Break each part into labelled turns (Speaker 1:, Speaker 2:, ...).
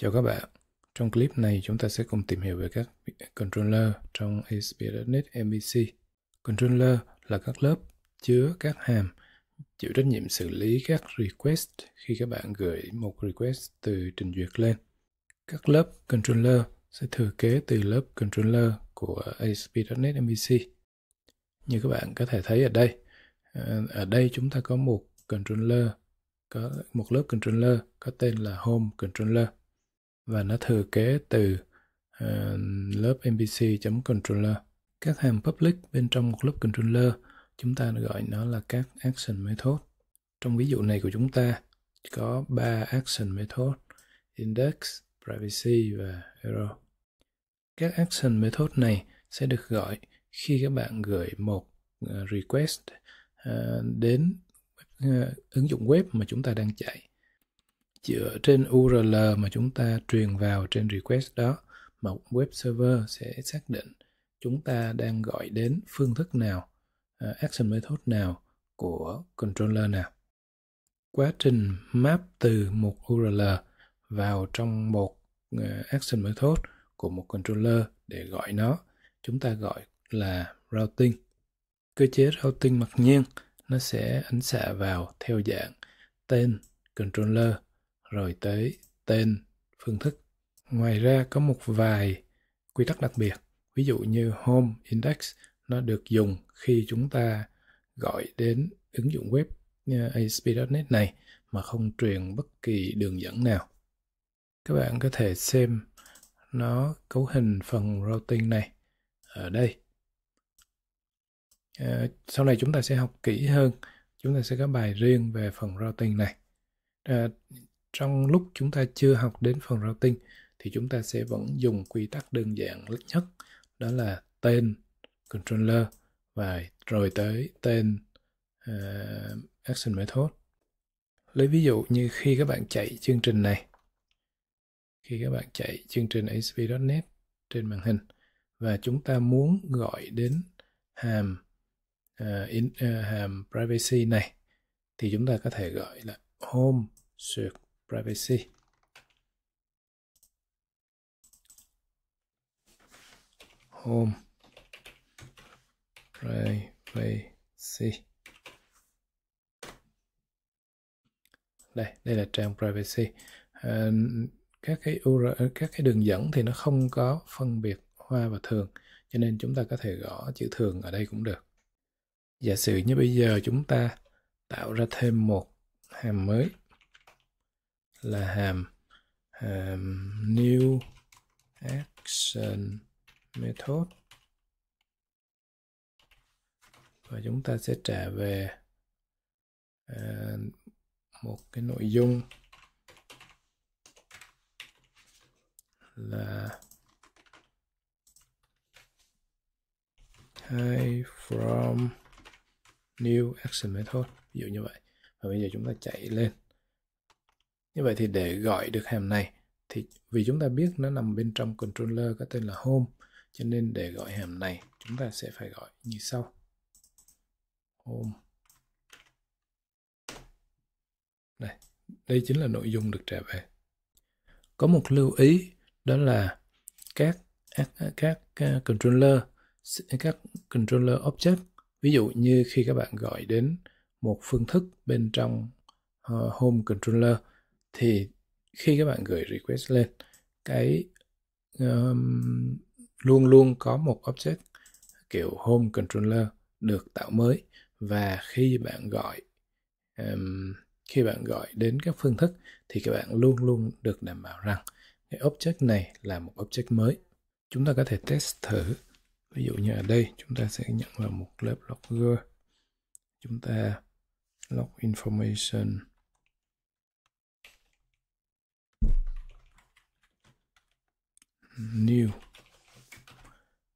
Speaker 1: Chào các bạn, trong clip này chúng ta sẽ cùng tìm hiểu về các controller trong ASP.NET MVC. Controller là các lớp chứa các hàm chịu trách nhiệm xử lý các request khi các bạn gửi một request từ trình duyệt lên. Các lớp controller sẽ thừa kế từ lớp controller của ASP.NET MVC. Như các bạn có thể thấy ở đây, ờ, ở đây chúng ta có một controller có một lớp controller có tên là home controller và nó thừa kế từ uh, lớp MPC.controller. Các hàm public bên trong một lớp controller chúng ta gọi nó là các action method. Trong ví dụ này của chúng ta có 3 action method index, privacy và error. Các action method này sẽ được gọi khi các bạn gửi một ờ, request ờ, đến ứng dụng web mà chúng ta đang chạy dựa trên URL mà chúng ta truyền vào trên request đó một web server sẽ xác định chúng ta đang gọi đến phương thức nào à, action method nào của controller nào quá trình map từ một URL vào trong một à, action method của một controller để gọi nó chúng ta gọi là routing cơ chế routing mặc nhiên nó sẽ ánh xạ vào theo dạng tên controller rồi tới tên, phương thức. Ngoài ra có một vài quy tắc đặc biệt, ví dụ như Home Index nó được dùng khi chúng ta gọi đến ứng dụng web à, ASP.NET này mà không truyền bất kỳ đường dẫn nào. Các bạn có thể xem nó cấu hình phần routing này ở đây. À, sau này chúng ta sẽ học kỹ hơn, chúng ta sẽ có bài riêng về phần routing này. À, trong lúc chúng ta chưa học đến phần routing thì chúng ta sẽ vẫn dùng quy tắc đơn giản nhất đó là tên controller và rồi tới tên uh, action method lấy ví dụ như khi các bạn chạy chương trình này khi các bạn chạy chương trình ASP.NET trên màn hình và chúng ta muốn gọi đến hàm uh, in, uh, hàm privacy này thì chúng ta có thể gọi là home suyệt privacy home privacy đây đây là trang privacy à, các cái URL các cái đường dẫn thì nó không có phân biệt hoa và thường cho nên chúng ta có thể gõ chữ thường ở đây cũng được giả sử như bây giờ chúng ta tạo ra thêm một hàm mới là hàm hàm new action method và chúng ta sẽ trả về uh, một cái nội dung là hi from new action method ví dụ như vậy và bây giờ chúng ta chạy lên như vậy thì để gọi được hàm này thì vì chúng ta biết nó nằm bên trong controller có tên là home cho nên để gọi hàm này chúng ta sẽ phải gọi như sau home đây đây chính là nội dung được trả về có một lưu ý đó là các các, các controller các controller object ví dụ như khi các bạn gọi đến một phương thức bên trong ờ, home controller thì khi các bạn gửi request lên cái um, luôn luôn có một object kiểu home controller được tạo mới và khi bạn gọi um, khi bạn gọi đến các phương thức thì các bạn luôn luôn được đảm bảo rằng cái object này là một object mới chúng ta có thể test thử ví dụ như ở đây chúng ta sẽ nhận vào một lớp logger chúng ta log information new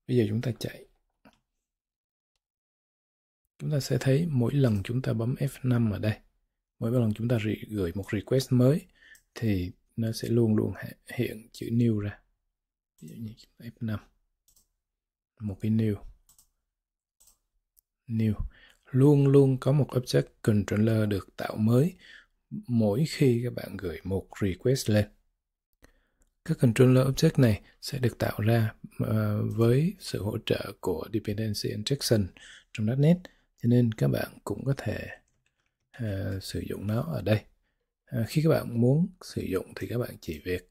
Speaker 1: bây giờ chúng ta chạy chúng ta sẽ thấy mỗi lần chúng ta bấm F5 ở đây mỗi lần chúng ta gửi một request mới thì nó sẽ luôn luôn hiện chữ new ra ví dụ như F5 một cái new new luôn luôn có một object controller được tạo mới mỗi khi các bạn gửi một request lên các controller object này sẽ được tạo ra ờ, với sự hỗ trợ của dependency injection trong .NET cho nên các bạn cũng có thể uh, sử dụng nó ở đây. Uh, khi các bạn muốn sử dụng thì các bạn chỉ việc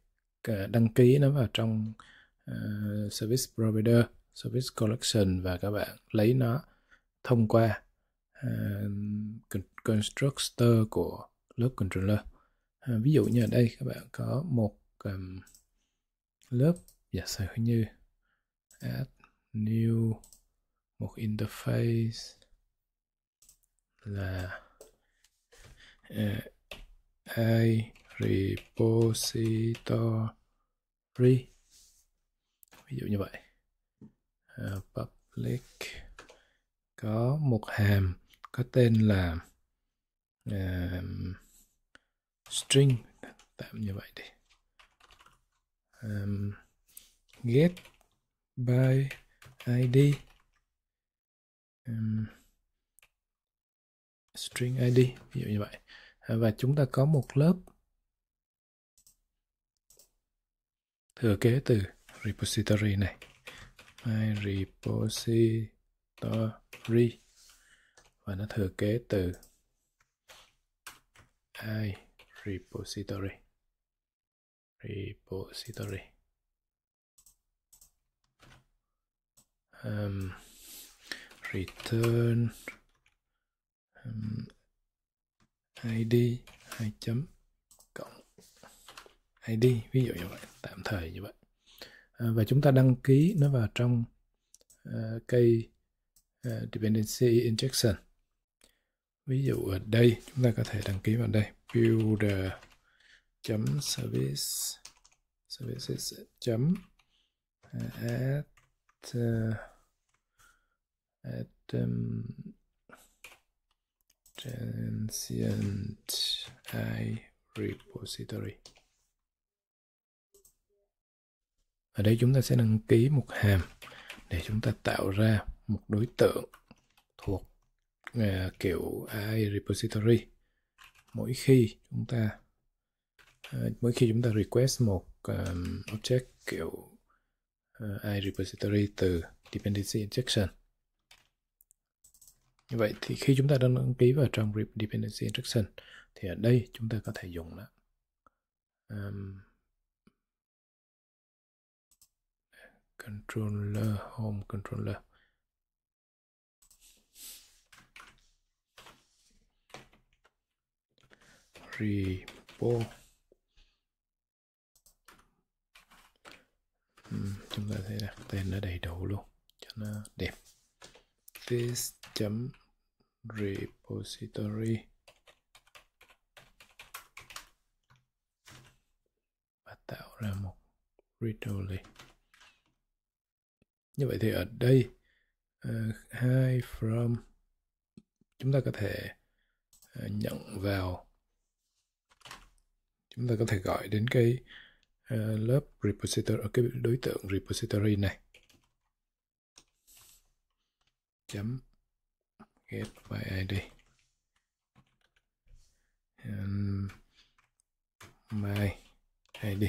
Speaker 1: uh, đăng ký nó vào trong uh, service provider, service collection và các bạn lấy nó thông qua uh, constructor của lớp controller. Uh, ví dụ như ở đây các bạn có một um, lớp giả sử như add new một interface là uh, a repository ví dụ như vậy uh, public có một hàm có tên là uh, string tạm như vậy đi um, get by id um, string id ví dụ như vậy à, và chúng ta có một lớp thừa kế từ repository này my repository và nó thừa kế từ i repository repository um, ehm, return um, ehm, id hai chấm cộng id ví dụ như vậy tạm thời như vậy à, và chúng ta đăng ký nó vào trong uh, cây uh, dependency injection ví dụ ở đây chúng ta có thể đăng ký vào đây builder chấm service services chấm at uh, at add um, transient i repository ở đây chúng ta sẽ đăng ký một hàm để chúng ta tạo ra một đối tượng thuộc uh, kiểu i repository mỗi khi chúng ta Ờ, mỗi khi chúng ta request một um, object kiểu uh, ờ, iRepository từ dependency injection như vậy thì khi chúng ta đang đăng ký vào trong dependency injection thì ở đây chúng ta có thể dùng nó um, controller home controller repo Ừ, chúng ta thấy đặt tên nó đầy đủ luôn cho nó đẹp this chấm repository và tạo ra một readly như vậy thì ở đây uh, ờ, hi from chúng ta có thể uh, nhận vào chúng ta có thể gọi đến cái Ờ, lớp repository ở cái đối tượng repository này chấm get by id And my id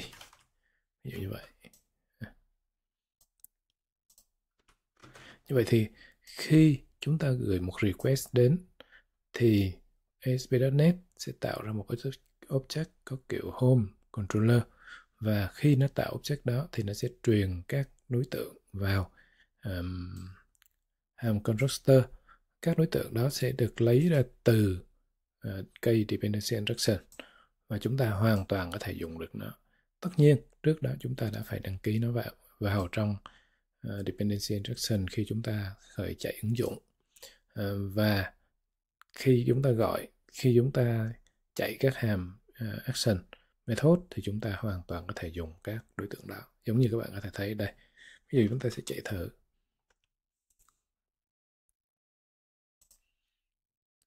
Speaker 1: ví dụ như vậy như vậy thì khi chúng ta gửi một request đến thì ASP.NET sẽ tạo ra một cái object có kiểu home controller và khi nó tạo object đó thì nó sẽ truyền các đối tượng vào um, hàm constructor các đối tượng đó sẽ được lấy ra từ uh, cây dependency injection và chúng ta hoàn toàn có thể dùng được nó tất nhiên trước đó chúng ta đã phải đăng ký nó vào vào trong uh, dependency injection khi chúng ta khởi chạy ứng dụng uh, và khi chúng ta gọi khi chúng ta chạy các hàm uh, action method thì chúng ta hoàn toàn có thể dùng các đối tượng đó giống như các bạn có thể thấy đây bây giờ chúng ta sẽ chạy thử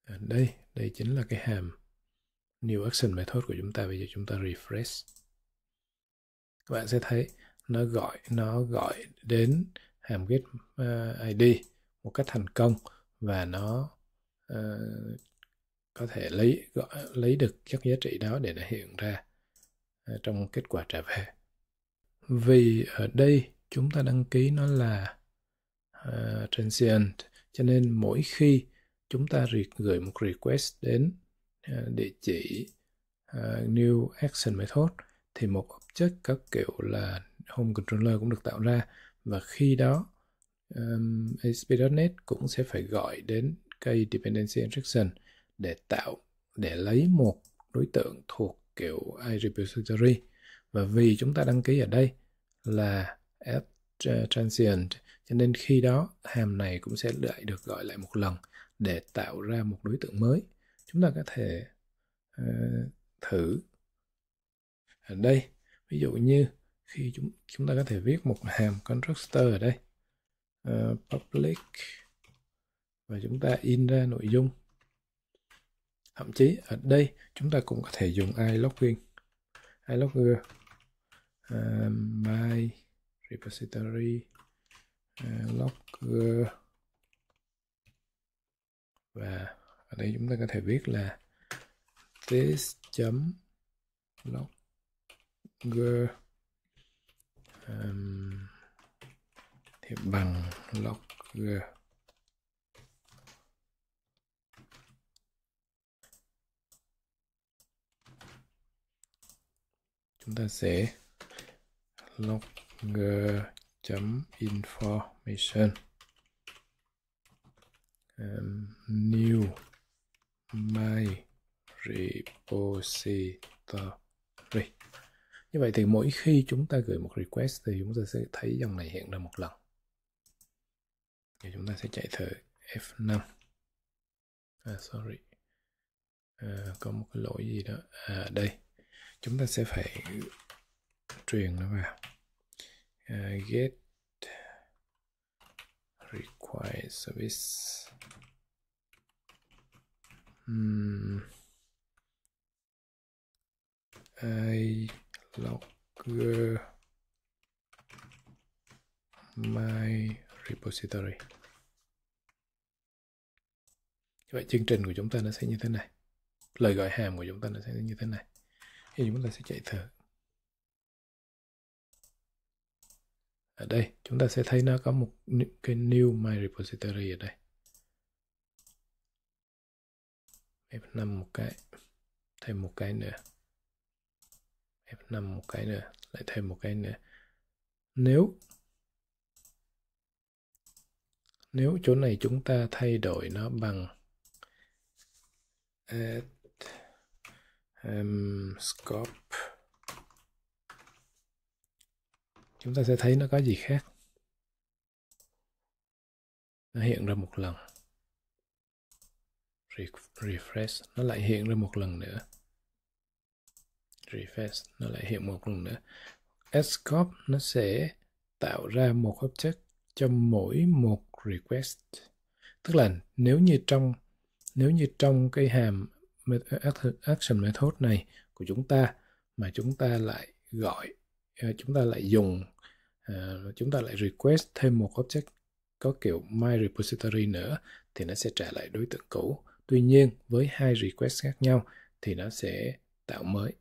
Speaker 1: ở à, đây đây chính là cái hàm new action method của chúng ta bây giờ chúng ta refresh các bạn sẽ thấy nó gọi nó gọi đến hàm get à, id một cách thành công và nó uh, có thể lấy gọi, lấy được các giá trị đó để nó hiện ra trong kết quả trả về vì ở đây chúng ta đăng ký nó là uh, transient cho nên mỗi khi chúng ta gửi một request đến uh, địa chỉ uh, new action method thì một object các kiểu là home controller cũng được tạo ra và khi đó um, ASP.NET cũng sẽ phải gọi đến cây dependency injection để tạo để lấy một đối tượng thuộc kiểu iRepository và vì chúng ta đăng ký ở đây là app transient cho nên khi đó hàm này cũng sẽ lại được gọi lại một lần để tạo ra một đối tượng mới chúng ta có thể uh, thử ở đây ví dụ như khi chúng chúng ta có thể viết một hàm constructor ở đây uh, public và chúng ta in ra nội dung thậm chí ở đây chúng ta cũng có thể dùng iLogin iLogger uh, um, my repository uh, logger và ở đây chúng ta có thể viết là this chấm logger um, thì bằng logger chúng ta sẽ logger.information new my repository như vậy thì mỗi khi chúng ta gửi một request thì chúng ta sẽ thấy dòng này hiện ra một lần thì chúng ta sẽ chạy thử F5 à, sorry à, có một cái lỗi gì đó à đây chúng ta sẽ phải truyền nó vào uh, get require service um, I logger my repository vậy chương trình của chúng ta nó sẽ như thế này lời gọi hàm của chúng ta nó sẽ như thế này thì chúng ta sẽ chạy thử ở đây chúng ta sẽ thấy nó có một cái new my repository ở đây F5 một cái thêm một cái nữa F5 một cái nữa lại thêm một cái nữa nếu nếu chỗ này chúng ta thay đổi nó bằng uh, um, scope chúng ta sẽ thấy nó có gì khác nó hiện ra một lần refresh nó lại hiện ra một lần nữa refresh nó lại hiện một lần nữa scope nó sẽ tạo ra một object cho mỗi một request tức là nếu như trong nếu như trong cái hàm action method này của chúng ta mà chúng ta lại gọi ờ, chúng ta lại dùng ờ, chúng ta lại request thêm một object có kiểu my repository nữa thì nó sẽ trả lại đối tượng cũ tuy nhiên với hai request khác nhau thì nó sẽ tạo mới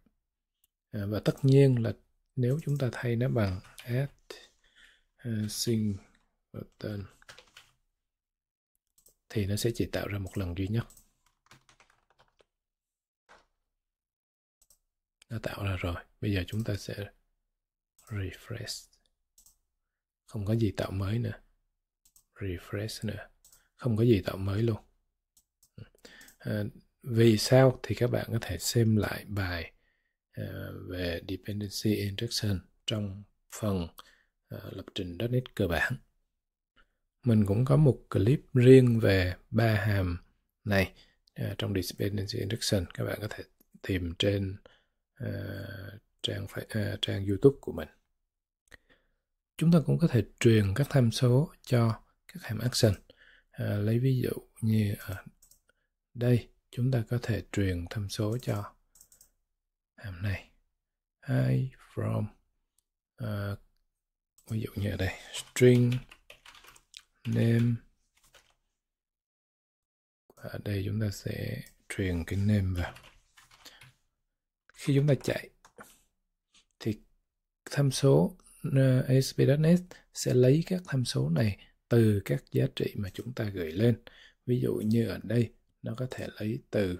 Speaker 1: ờ, và tất nhiên là nếu chúng ta thay nó bằng add uh, singleton thì nó sẽ chỉ tạo ra một lần duy nhất nó tạo ra rồi bây giờ chúng ta sẽ refresh không có gì tạo mới nữa refresh nữa không có gì tạo mới luôn à, vì sao thì các bạn có thể xem lại bài à, về dependency injection trong phần à, lập trình .NET cơ bản mình cũng có một clip riêng về ba hàm này à, trong dependency injection các bạn có thể tìm trên uh, trang uh, trang YouTube của mình. Chúng ta cũng có thể truyền các tham số cho các hàm action. Uh, lấy ví dụ như ở ờ, đây chúng ta có thể truyền tham số cho hàm này hi from uh, ví dụ như ở đây string name ở đây chúng ta sẽ truyền cái name vào khi chúng ta chạy thì tham số ờ, ASP.NET sẽ lấy các tham số này từ các giá trị mà chúng ta gửi lên ví dụ như ở đây nó có thể lấy từ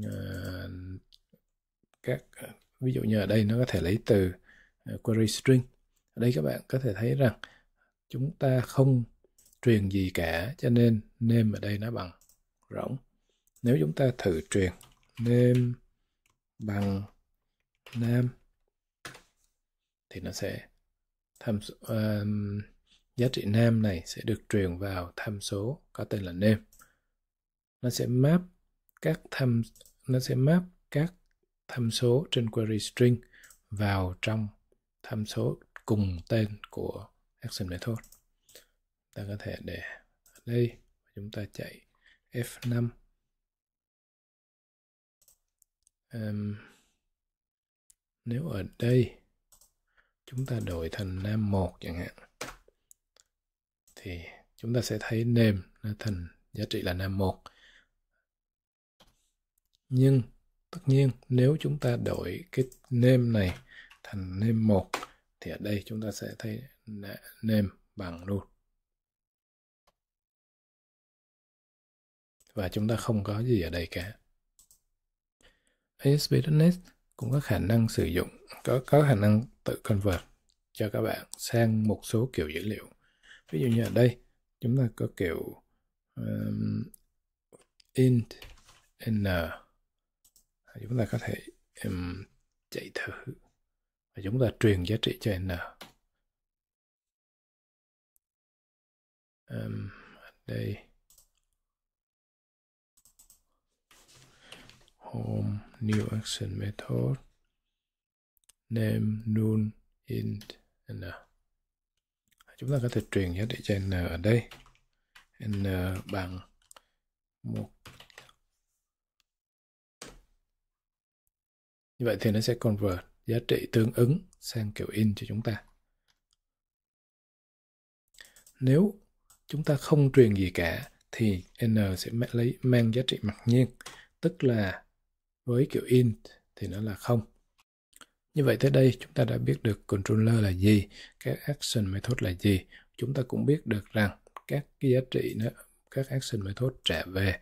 Speaker 1: uh, các ờ, ví dụ như ở đây nó có thể lấy từ uh, query string ở đây các bạn có thể thấy rằng chúng ta không truyền gì cả cho nên name ở đây nó bằng rỗng nếu chúng ta thử truyền name bằng nam thì nó sẽ tham số, um, giá trị nam này sẽ được truyền vào tham số có tên là name nó sẽ map các tham nó sẽ map các tham số trên query string vào trong tham số cùng tên của action method ta có thể để ở đây chúng ta chạy F5 um, nếu ở đây chúng ta đổi thành nam 1 chẳng hạn thì chúng ta sẽ thấy nêm nó thành giá trị là nam 1 nhưng tất nhiên nếu chúng ta đổi cái nêm này thành nêm 1 thì ở đây chúng ta sẽ thấy nêm bằng luôn và chúng ta không có gì ở đây cả ASP.NET cũng có khả năng sử dụng có có khả năng tự convert cho các bạn sang một số kiểu dữ liệu ví dụ như ở đây chúng ta có kiểu um, int n chúng ta có thể um, chạy thử và chúng ta truyền giá trị cho n um, đây home new action method name null int n chúng ta có thể truyền giá trị cho n ở đây n bằng một như vậy thì nó sẽ convert giá trị tương ứng sang kiểu int cho chúng ta nếu chúng ta không truyền gì cả thì n sẽ lấy mang giá trị mặc nhiên tức là với kiểu int thì nó là không như vậy tới đây chúng ta đã biết được controller là gì các action method là gì chúng ta cũng biết được rằng các cái giá trị nó các action method trả về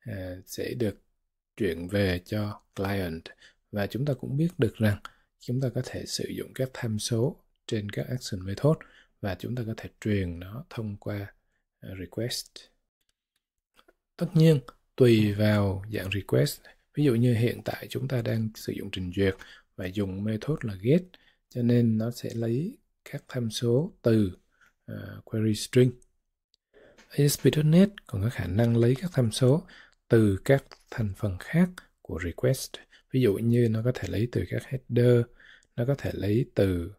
Speaker 1: à, sẽ được chuyển về cho client và chúng ta cũng biết được rằng chúng ta có thể sử dụng các tham số trên các action method và chúng ta có thể truyền nó thông qua à, request. Tất nhiên, tùy vào dạng request Ví dụ như hiện tại chúng ta đang sử dụng trình duyệt và dùng method là get cho nên nó sẽ lấy các tham số từ uh, query string. ASP.NET còn có khả năng lấy các tham số từ các thành phần khác của request. Ví dụ như nó có thể lấy từ các header, nó có thể lấy từ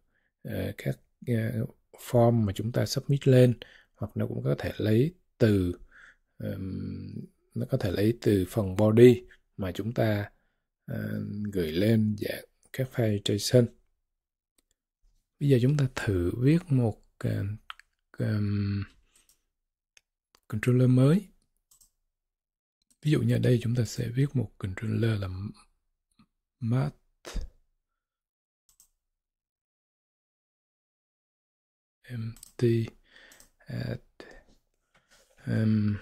Speaker 1: uh, các uh, form mà chúng ta submit lên hoặc nó cũng có thể lấy từ um, nó có thể lấy từ phần body mà chúng ta ờ, gửi lên dạng các file JSON. Bây giờ chúng ta thử viết một ờ, controller mới. Ví dụ như ở đây chúng ta sẽ viết một controller là math empty at um,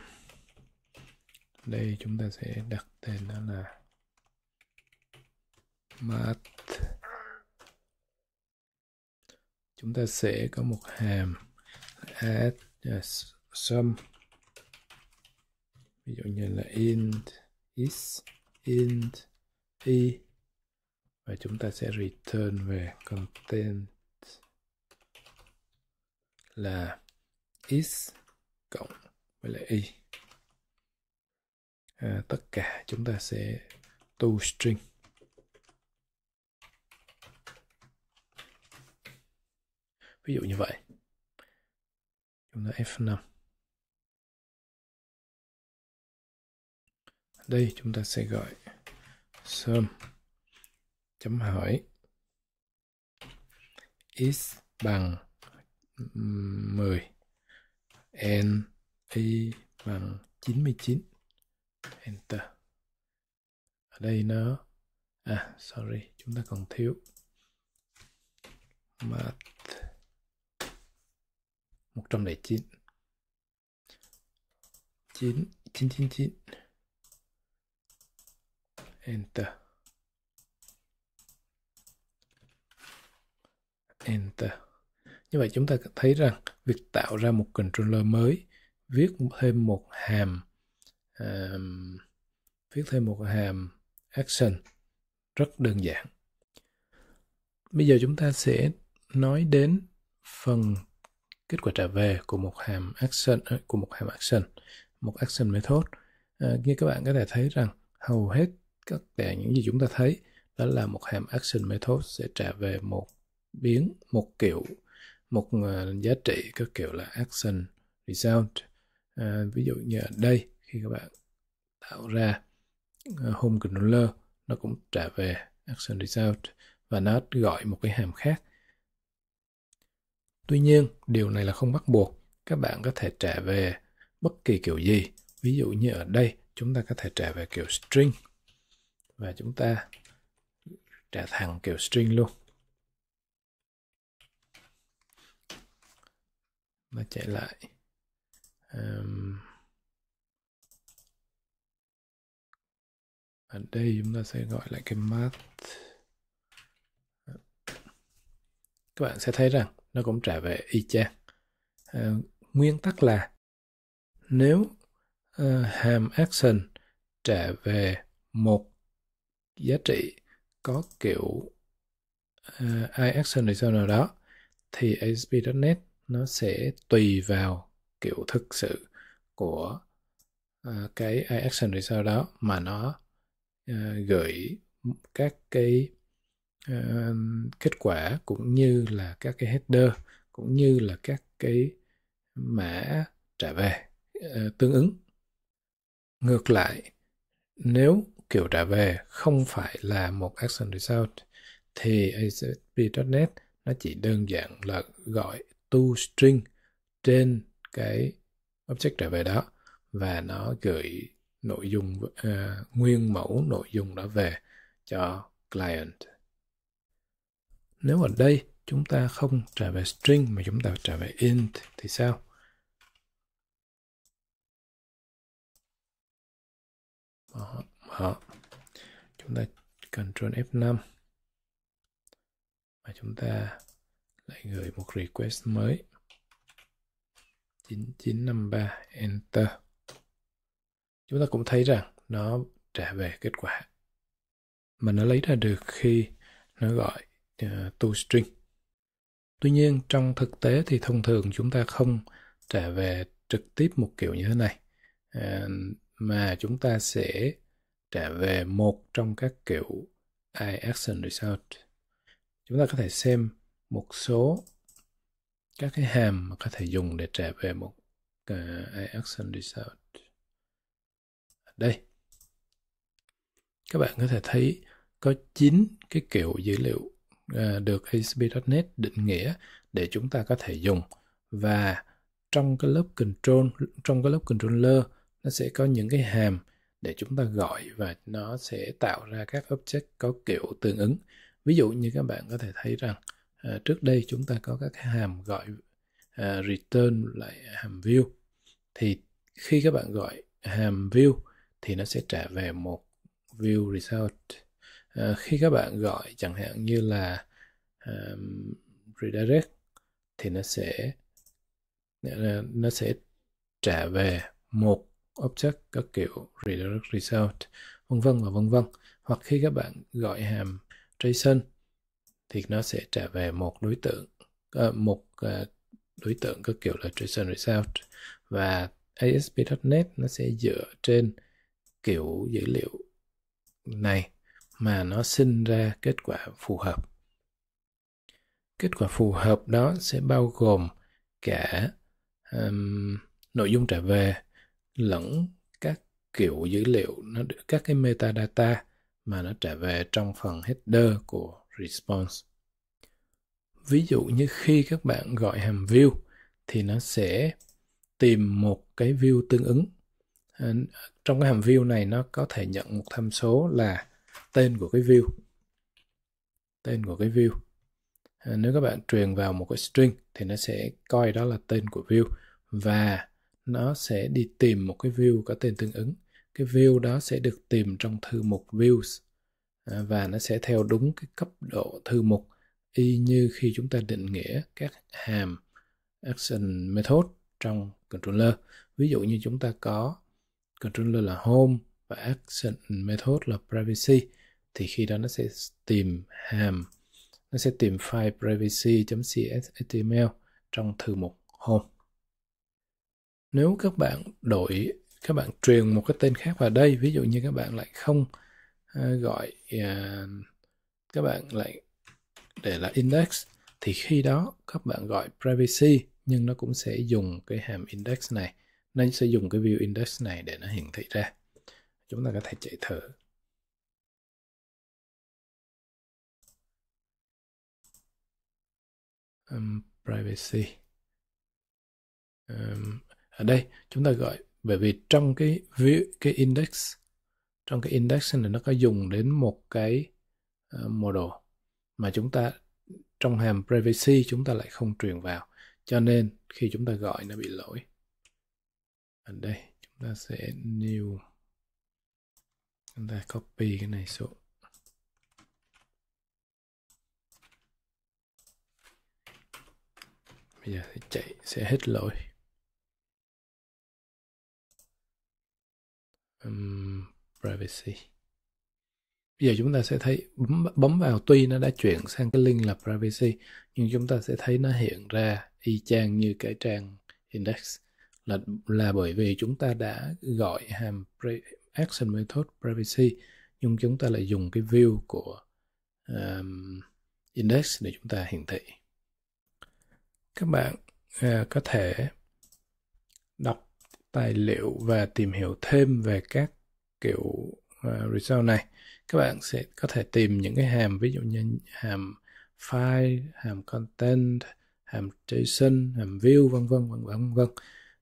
Speaker 1: đây chúng ta sẽ đặt tên nó là mat. chúng ta sẽ có một hàm add à, sum ví dụ như là int is int y và chúng ta sẽ return về content là is cộng với lại y Ờ, tất cả chúng ta sẽ tu string ví dụ như vậy chúng ta F5 đây chúng ta sẽ gọi sum chấm hỏi is bằng 10 n y bằng 99 enter ở đây nó à sorry chúng ta còn thiếu math 109 9 999 enter enter như vậy chúng ta thấy rằng việc tạo ra một controller mới viết thêm một hàm um, viết thêm một hàm action rất đơn giản bây giờ chúng ta sẽ nói đến phần kết quả trả về của một hàm action ờ, của một hàm action một action method à, như các bạn có thể thấy rằng hầu hết tất cả những gì chúng ta thấy đó là một hàm action method sẽ trả về một biến một kiểu một ờ, giá trị các kiểu là action result à, ví dụ như ở đây khi các bạn tạo ra ờ, home controller nó cũng trả về action result và nó gọi một cái hàm khác tuy nhiên điều này là không bắt buộc các bạn có thể trả về bất kỳ kiểu gì ví dụ như ở đây chúng ta có thể trả về kiểu string và chúng ta trả thẳng kiểu string luôn nó chạy lại um, ở đây chúng ta sẽ gọi lại cái math các bạn sẽ thấy rằng nó cũng trả về y chang à, nguyên tắc là nếu uh, hàm action trả về một giá trị có kiểu uh, i action result nào đó thì ASP.NET nó sẽ tùy vào kiểu thực sự của uh, cái i action result đó mà nó Ờ, gửi các cái uh, kết quả cũng như là các cái header cũng như là các cái mã trả về uh, tương ứng ngược lại nếu kiểu trả về không phải là một action result thì ASP.NET nó chỉ đơn giản là gọi toString trên cái object trả về đó và nó gửi nội dung uh, nguyên mẫu nội dung đã về cho client. Nếu ở đây chúng ta không trả về string mà chúng ta trả về int thì sao? Mở, mở. Chúng ta Ctrl F5 và chúng ta lại gửi một request mới 9953 Enter chúng ta cũng thấy rằng nó trả về kết quả mà nó lấy ra được khi nó gọi uh, ờ, toString. Tuy nhiên trong thực tế thì thông thường chúng ta không trả về trực tiếp một kiểu như thế này uh, mà chúng ta sẽ trả về một trong các kiểu action result. Chúng ta có thể xem một số các cái hàm mà có thể dùng để trả về một uh, ờ, action result đây các bạn có thể thấy có 9 cái kiểu dữ liệu à, được ASP.NET định nghĩa để chúng ta có thể dùng và trong cái lớp control trong cái lớp controller nó sẽ có những cái hàm để chúng ta gọi và nó sẽ tạo ra các object có kiểu tương ứng ví dụ như các bạn có thể thấy rằng à, trước đây chúng ta có các hàm gọi à, return lại hàm view thì khi các bạn gọi hàm view thì nó sẽ trả về một view result à, khi các bạn gọi chẳng hạn như là um, redirect thì nó sẽ nó sẽ trả về một object có kiểu redirect result vân vân và vân vân hoặc khi các bạn gọi hàm JSON thì nó sẽ trả về một đối tượng uh, một uh, đối tượng có kiểu là JSON result và ASP.NET nó sẽ dựa trên kiểu dữ liệu này mà nó sinh ra kết quả phù hợp kết quả phù hợp đó sẽ bao gồm cả um, nội dung trả về lẫn các kiểu dữ liệu nó các cái metadata mà nó trả về trong phần header của response ví dụ như khi các bạn gọi hàm view thì nó sẽ tìm một cái view tương ứng Ờ, trong cái hàm view này nó có thể nhận một tham số là tên của cái view tên của cái view ờ, nếu các bạn truyền vào một cái string thì nó sẽ coi đó là tên của view và nó sẽ đi tìm một cái view có tên tương ứng cái view đó sẽ được tìm trong thư mục views ờ, và nó sẽ theo đúng cái cấp độ thư mục y như khi chúng ta định nghĩa các hàm action method trong controller ví dụ như chúng ta có controller là home và action method là privacy thì khi đó nó sẽ tìm hàm nó sẽ tìm file privacy.cshtml trong thư mục home nếu các bạn đổi các bạn truyền một cái tên khác vào đây ví dụ như các bạn lại không uh, gọi uh, các bạn lại để là index thì khi đó các bạn gọi privacy nhưng nó cũng sẽ dùng cái hàm index này nó sẽ dùng cái view index này để nó hiển thị ra chúng ta có thể chạy thử um, privacy um, ở đây chúng ta gọi bởi vì trong cái view, cái index trong cái index này nó có dùng đến một cái uh, model mà chúng ta trong hàm privacy chúng ta lại không truyền vào cho nên khi chúng ta gọi nó bị lỗi ở đây chúng ta sẽ new chúng ta copy cái này xuống bây giờ thì chạy sẽ hết lỗi um, privacy bây giờ chúng ta sẽ thấy bấm, bấm vào tuy nó đã chuyển sang cái link là privacy nhưng chúng ta sẽ thấy nó hiện ra y chang như cái trang index là là bởi vì chúng ta đã gọi hàm pre, action method privacy nhưng chúng ta lại dùng cái view của um, index để chúng ta hiển thị các bạn à, có thể đọc tài liệu và tìm hiểu thêm về các kiểu uh, result này các bạn sẽ có thể tìm những cái hàm ví dụ như hàm file hàm content hàm json hàm view vân vân vân vân vân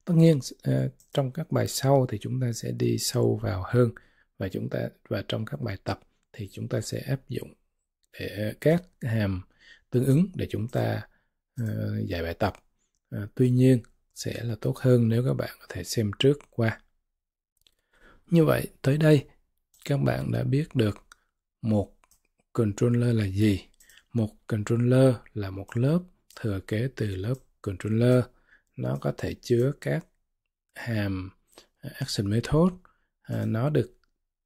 Speaker 1: tất nhiên ờ, trong các bài sau thì chúng ta sẽ đi sâu vào hơn và chúng ta và trong các bài tập thì chúng ta sẽ áp dụng để ờ, các hàm tương ứng để chúng ta giải ờ, bài tập tuy nhiên sẽ là tốt hơn nếu các bạn có thể xem trước qua như vậy tới đây các bạn đã biết được một controller là gì một controller là một lớp thừa kế từ lớp controller nó có thể chứa các hàm à, action method à, nó được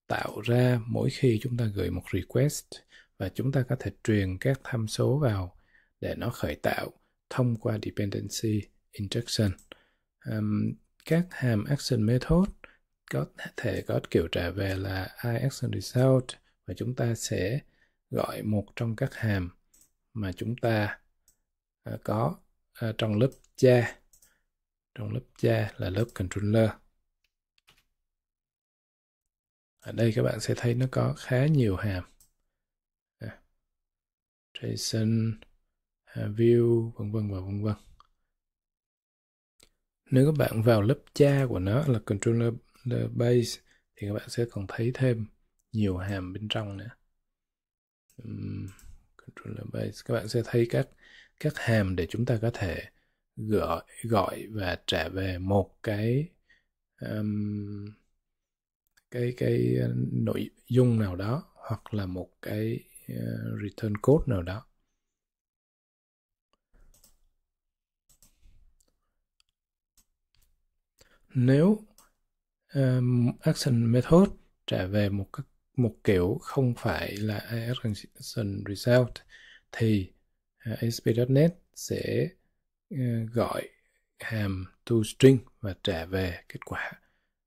Speaker 1: tạo ra mỗi khi chúng ta gửi một request và chúng ta có thể truyền các tham số vào để nó khởi tạo thông qua dependency injection các hàm action method có thể có kiểu trả về là action result và chúng ta sẽ gọi một trong các hàm mà chúng ta à, có trong lớp cha trong lớp cha là lớp controller ở đây các bạn sẽ thấy nó có khá nhiều hàm à, JSON, à, view vân vân và vân vân nếu các bạn vào lớp cha của nó là controller base thì các bạn sẽ còn thấy thêm nhiều hàm bên trong nữa um, controller base các bạn sẽ thấy các các hàm để chúng ta có thể gọi gọi và trả về một cái um, cái cái ờ, nội dung nào đó hoặc là một cái uh, return code nào đó nếu um, action method trả về một cái một kiểu không phải là action result thì uh, ASP.NET sẽ Ờ, gọi hàm toString và trả về kết quả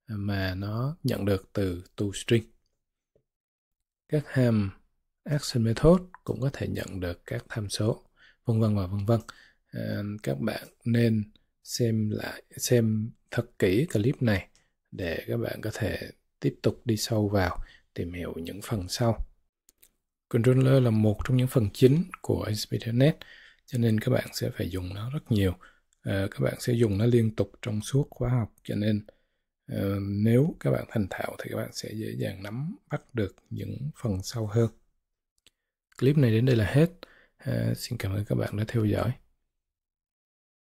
Speaker 1: ờ, mà nó nhận được từ toString. Các hàm action method cũng có thể nhận được các tham số vân vân và vân vân. Ờ, các bạn nên xem lại xem thật kỹ clip này để các bạn có thể tiếp tục đi sâu vào tìm hiểu những phần sau. Controller là một trong những phần chính của ASP.NET cho nên các bạn sẽ phải dùng nó rất nhiều ờ, các bạn sẽ dùng nó liên tục trong suốt khóa học cho nên ờ, nếu các bạn thành thạo thì các bạn sẽ dễ dàng nắm bắt được những phần sau hơn clip này đến đây là hết ờ, xin cảm ơn các bạn đã theo dõi